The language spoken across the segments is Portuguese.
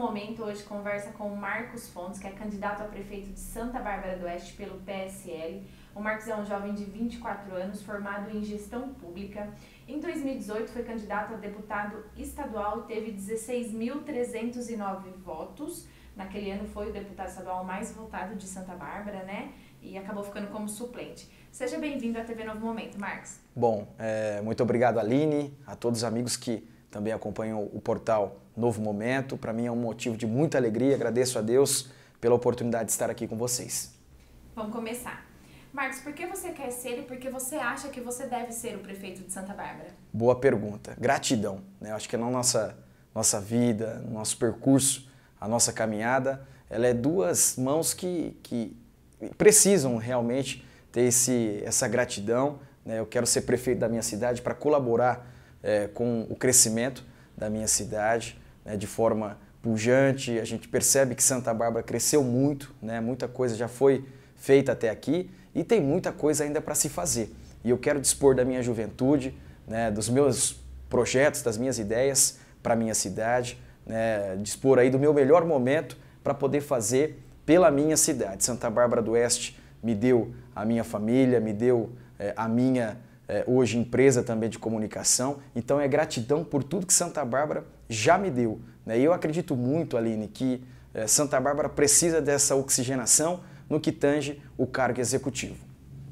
momento hoje conversa com o Marcos Fontes, que é candidato a prefeito de Santa Bárbara do Oeste pelo PSL. O Marcos é um jovem de 24 anos, formado em gestão pública. Em 2018 foi candidato a deputado estadual e teve 16.309 votos. Naquele ano foi o deputado estadual mais votado de Santa Bárbara, né? E acabou ficando como suplente. Seja bem-vindo à TV Novo Momento, Marcos. Bom, é, muito obrigado, Aline, a todos os amigos que também acompanham o portal Novo Momento. Para mim é um motivo de muita alegria. Agradeço a Deus pela oportunidade de estar aqui com vocês. Vamos começar. Marcos, por que você quer ser e por que você acha que você deve ser o prefeito de Santa Bárbara? Boa pergunta. Gratidão. Né? Eu acho que na nossa, nossa vida, no nosso percurso, a nossa caminhada, ela é duas mãos que, que precisam realmente ter esse, essa gratidão. Né? Eu quero ser prefeito da minha cidade para colaborar é, com o crescimento da minha cidade né, de forma pujante. A gente percebe que Santa Bárbara cresceu muito, né, muita coisa já foi feita até aqui e tem muita coisa ainda para se fazer. E eu quero dispor da minha juventude, né, dos meus projetos, das minhas ideias para a minha cidade, né, dispor aí do meu melhor momento para poder fazer pela minha cidade. Santa Bárbara do Oeste me deu a minha família, me deu é, a minha é, hoje empresa também de comunicação. Então é gratidão por tudo que Santa Bárbara já me deu. Né? E eu acredito muito, Aline, que é, Santa Bárbara precisa dessa oxigenação no que tange o cargo executivo.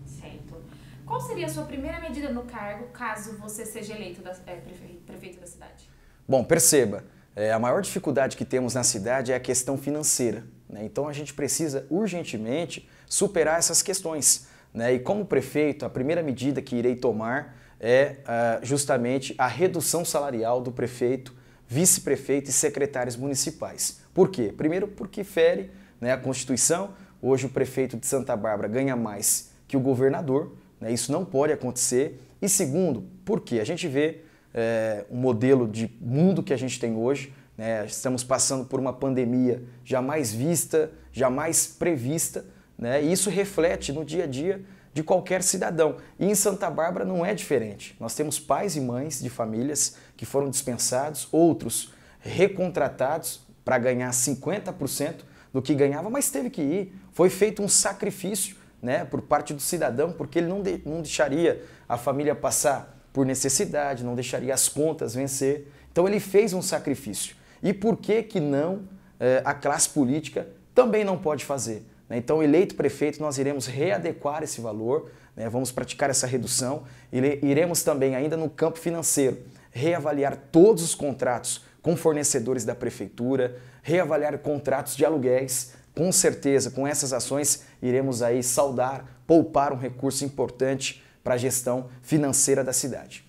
Certo. Qual seria a sua primeira medida no cargo caso você seja eleito da, é, prefeito da cidade? Bom, perceba, é, a maior dificuldade que temos na cidade é a questão financeira. Né? Então a gente precisa urgentemente superar essas questões. Né? E como prefeito, a primeira medida que irei tomar é uh, justamente a redução salarial do prefeito, vice-prefeito e secretários municipais. Por quê? Primeiro, porque fere né, a Constituição. Hoje, o prefeito de Santa Bárbara ganha mais que o governador. Né? Isso não pode acontecer. E segundo, porque a gente vê é, um modelo de mundo que a gente tem hoje. Né? Estamos passando por uma pandemia jamais vista, jamais prevista. Né? E isso reflete no dia a dia de qualquer cidadão. E em Santa Bárbara não é diferente. Nós temos pais e mães de famílias que foram dispensados, outros recontratados para ganhar 50% do que ganhava, mas teve que ir. Foi feito um sacrifício né, por parte do cidadão, porque ele não, de, não deixaria a família passar por necessidade, não deixaria as contas vencer. Então ele fez um sacrifício. E por que que não eh, a classe política também não pode fazer? Né? Então, eleito prefeito, nós iremos readequar esse valor, né? vamos praticar essa redução. e Iremos também, ainda no campo financeiro, reavaliar todos os contratos com fornecedores da prefeitura, reavaliar contratos de aluguéis. Com certeza, com essas ações, iremos aí saudar, poupar um recurso importante para a gestão financeira da cidade.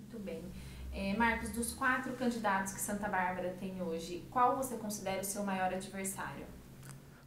Muito bem. É, Marcos, dos quatro candidatos que Santa Bárbara tem hoje, qual você considera o seu maior adversário?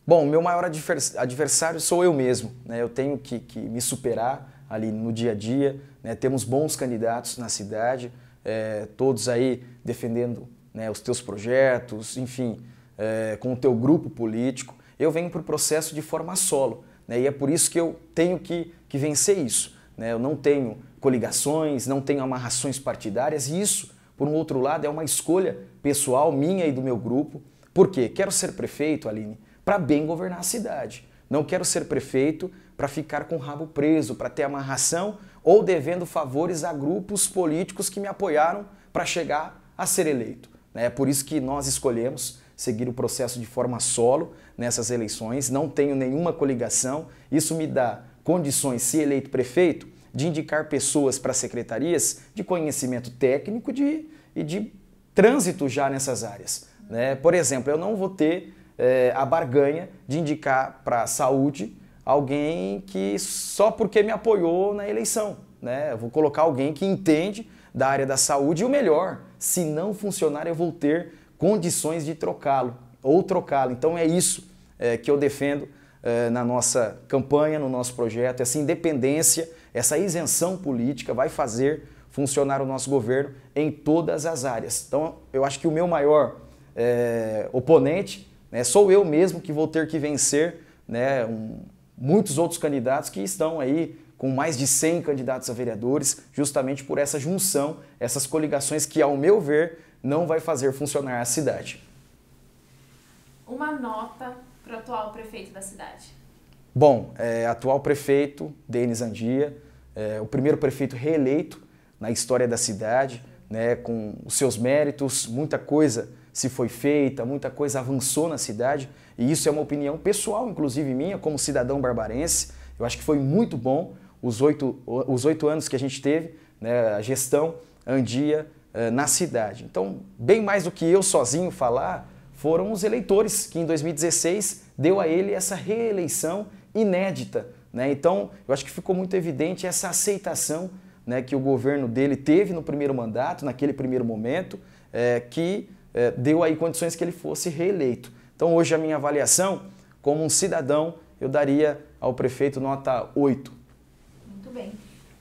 Bom, meu maior adversário sou eu mesmo. Né? Eu tenho que, que, me superar ali no dia a dia. Né? Temos bons candidatos na cidade, é, todos aí defendendo né, os teus projetos, enfim, é, com o teu grupo político. Eu venho para o processo de forma solo né? e é por isso que eu tenho que, que vencer isso. Né? Eu não tenho coligações, não tenho amarrações partidárias e isso, por um outro lado, é uma escolha pessoal minha e do meu grupo. Por quê? Quero ser prefeito, Aline, para bem governar a cidade. Não quero ser prefeito para ficar com o rabo preso, para ter amarração ou devendo favores a grupos políticos que me apoiaram para chegar a ser eleito. Né? É por isso que nós escolhemos seguir o processo de forma solo nessas eleições, não tenho nenhuma coligação. Isso me dá condições, se eleito prefeito, de indicar pessoas para secretarias de conhecimento técnico de, e de trânsito já nessas áreas. Né? Por exemplo, eu não vou ter é, a barganha de indicar para a saúde alguém que só porque me apoiou na eleição. Né? Eu vou colocar alguém que entende da área da saúde e o melhor, se não funcionar, eu vou ter condições de trocá-lo ou trocá-lo. Então é isso é, que eu defendo é, na nossa campanha, no nosso projeto. Essa independência, essa isenção política vai fazer funcionar o nosso governo em todas as áreas. Então eu acho que o meu maior é, oponente né? Sou eu mesmo que vou ter que vencer né, um, muitos outros candidatos que estão aí com mais de 100 candidatos a vereadores, justamente por essa junção, essas coligações que, ao meu ver, não vai fazer funcionar a cidade. Uma nota para o atual prefeito da cidade. Bom, é, atual prefeito, Denis Andia, é, o primeiro prefeito reeleito na história da cidade, né, com os seus méritos, muita coisa se foi feita, muita coisa avançou na cidade, e isso é uma opinião pessoal, inclusive minha, como cidadão barbarense. Eu acho que foi muito bom os oito, os oito anos que a gente teve, né, a gestão Andia uh, na cidade. Então, bem mais do que eu sozinho falar, foram os eleitores que em 2016 deu a ele essa reeleição inédita. Né? Então, eu acho que ficou muito evidente essa aceitação né, que o governo dele teve no primeiro mandato, naquele primeiro momento, é, que é, deu aí condições que ele fosse reeleito. Então hoje a minha avaliação, como um cidadão, eu daria ao prefeito nota 8. Muito bem.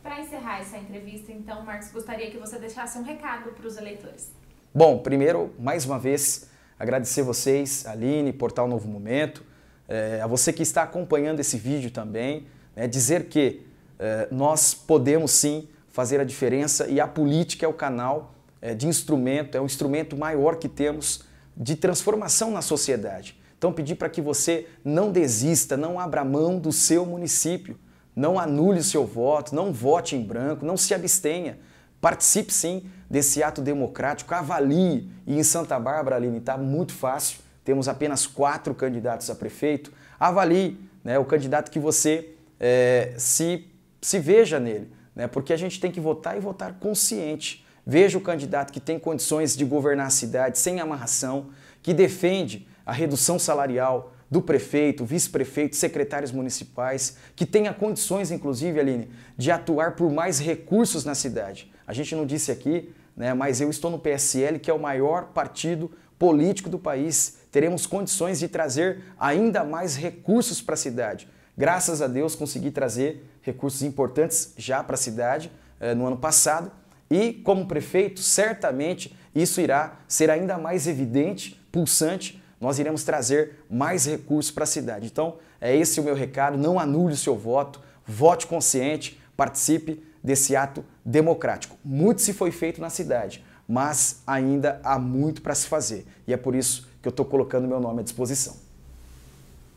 Para encerrar essa entrevista, então, Marcos, gostaria que você deixasse um recado para os eleitores. Bom, primeiro, mais uma vez, agradecer vocês, Aline, Portal Novo Momento, é, a você que está acompanhando esse vídeo também, né, dizer que é, nós podemos sim fazer a diferença e a política é o canal é, de instrumento, é um instrumento maior que temos de transformação na sociedade. Então, pedir para que você não desista, não abra mão do seu município, não anule o seu voto, não vote em branco, não se abstenha. Participe sim desse ato democrático, avalie. E em Santa Bárbara, Aline, está muito fácil, temos apenas quatro candidatos a prefeito. Avalie né, o candidato que você é, se, se veja nele, né, porque a gente tem que votar e votar consciente Veja o candidato que tem condições de governar a cidade sem amarração, que defende a redução salarial do prefeito, vice-prefeito, secretários municipais, que tenha condições, inclusive, Aline, de atuar por mais recursos na cidade. A gente não disse aqui, né, mas eu estou no PSL, que é o maior partido político do país. Teremos condições de trazer ainda mais recursos para a cidade. Graças a Deus consegui trazer recursos importantes já para a cidade eh, no ano passado e, como prefeito, certamente isso irá ser ainda mais evidente, pulsante. Nós iremos trazer mais recursos para a cidade. Então, é esse o meu recado. Não anule o seu voto, vote consciente, participe desse ato democrático. Muito se foi feito na cidade, mas ainda há muito para se fazer. E é por isso que eu estou colocando meu nome à disposição.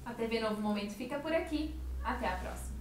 A TV Novo Momento fica por aqui. Até a próxima.